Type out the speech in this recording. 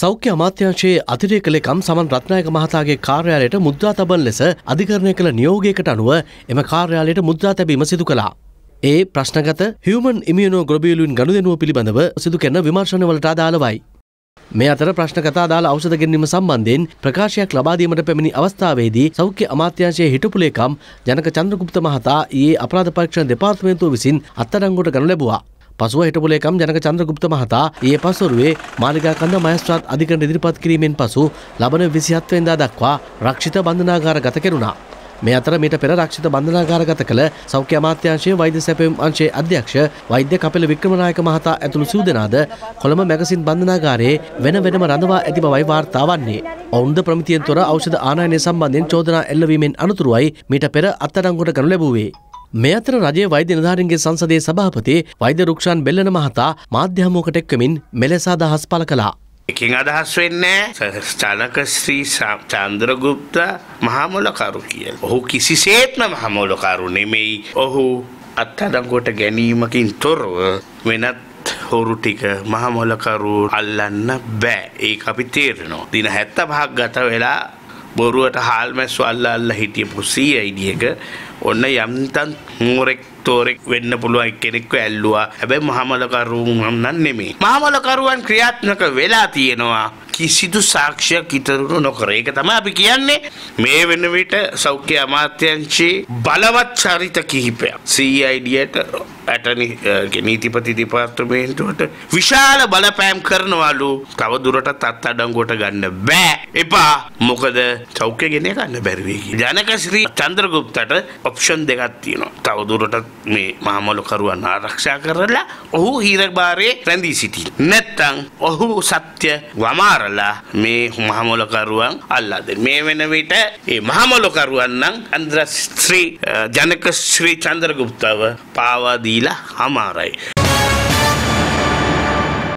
සෞඛ්‍ය අමාත්‍යංශයේ අතිරේක ලේකම් සමන් රත්නායක මහතාගේ කාර්යාලයට මුද්‍රා තබන ලෙස අධිකරණය කළ නියෝගයකට අනුව එම කාර්යාලයට මුද්‍රා තැබීම සිදු කළා. ඒ ප්‍රශ්නගත හියමන් ඉමියනෝ ග්‍රබියලුන් ගනුදෙනුව පිළිබඳව සිදු කරන විමර්ශනවලට අදාළවයි. මේ අතර ප්‍රශ්න කතා දාලා ඖෂධ ගෙන්වීම සම්බන්ධයෙන් ප්‍රකාශයක් ලබා දීමට පැමිණි අවස්ථාවේදී සෞඛ්‍ය අමාත්‍යාංශයේ හිටපු ලේකම් ජනක චන්ද්‍රගුප්ත මහතා ඊයේ අපරාධ පරීක්ෂණ දෙපාර්තමේන්තුව විසින් අත්අඩංගුවට ගනු ලැබුවා. පසුව හිටපු ලේකම් ජනක චන්ද්‍රගුප්ත මහතා ඊයේ පසුරුවේ මාලිගාකන්ද මහේස්ත්‍රාත් අධිකරණ ඉදිරිපත් කිරීමෙන් පසු ලබන 27 වෙනිදා දක්වා රක්ෂිත බන්ධනාගාර ගත කෙරුණා. මේ අතර මීට පෙර රක්ෂිත බන්ධනාගාරගත කළ සෞඛ්‍ය අමාත්‍යාංශයේ වෛද්‍ය සැපයුම් අංශයේ අධ්‍යක්ෂ වෛද්‍ය කපිල වික්‍රමනායක මහතා ඇතුළු සිව් දෙනාද කොළඹ මැගසින් බන්ධනාගාරයේ වෙන වෙනම රඳවා ඇති බවයි වාර්තා වන්නේ. ඔවුන්ද ප්‍රමිතියෙන් තොර ඖෂධ ආනයනය සම්බන්ධයෙන් චෝදනා එල්ලවීමෙන් අනතුරුවයි මීට පෙර අත්අඩංගුවට ගනු ලැබුවේ. මේ අතර රජයේ වෛද්‍ය නිලධාරීන්ගේ සංසදයේ සභාපති වෛද්‍ය රුක්ෂාන් බෙල්ලන මහතා මාධ්‍ය හමුවකට එක්වමින් මෙලෙස අදහස් පළ කළා. එකින් අදහස් වෙන්නේ ස්ථානක ශ්‍රී චන්ද්‍රගුප්ත මහමොලකරු කියල. ඔහු කිසිසේත්ම මහමොලකරු නෙමෙයි. ඔහු අත්අඩංගුවට ගැනීමකින් තොරව වෙනත් හොරු ටික මහමොලකරු අල්ලන්න බෑ. ඒක අපි තේරෙනවා. දින 75ක් ගත වෙලා බොරුවට හාල්මැස්සු අල්ල අල්ල හිටියපු සීයිඩියක ඔන්න යම්තන් මෝරෙක් තෝරෙක් වෙන්න පුළුවන් කෙනෙක්ව ඇල්ලුවා හැබැයි මහමලකරුවන් නම් නෙමෙයි මහමලකරුවන් ක්‍රියාත්මක වෙලා තියෙනවා කිසිදු සාක්ෂයක් ඉතුරු නොකර ඒක තමයි අපි කියන්නේ මේ වෙන විට සෞඛ්‍ය අමාත්‍යංශයේ බලවත් චරිත කිහිපයක් CID ට ඇටනි නීතිපති දෙපාර්තමේන්තුවට විශාල බලපෑම් කරනවලු තව දුරටත් අත් අඩංගුවට ගන්න බෑ එපා මොකද සෞඛ්‍ය ගෙන ගන්න බැරිවේ කියලා. ජනකශ්‍රී චන්ද්‍රගුප්තට ඔප්ෂන් දෙකක් තියෙනවා. තව දුරටත් මේ මහමලකරුවන් ආරක්ෂා කරලා ඔහු හීරබාරේ රැඳී සිටින්. නැත්තම් ඔහු සත්‍ය වමාරලා මේ මහමලකරුවන් අල්ලා දෙන්න. මේ වෙන විට මේ මහමලකරුවන් නම් අන්ද්‍රශ්‍රී ජනකශ්‍රී චන්ද්‍රගුප්තව පාවා දී දීලා හමාරයි.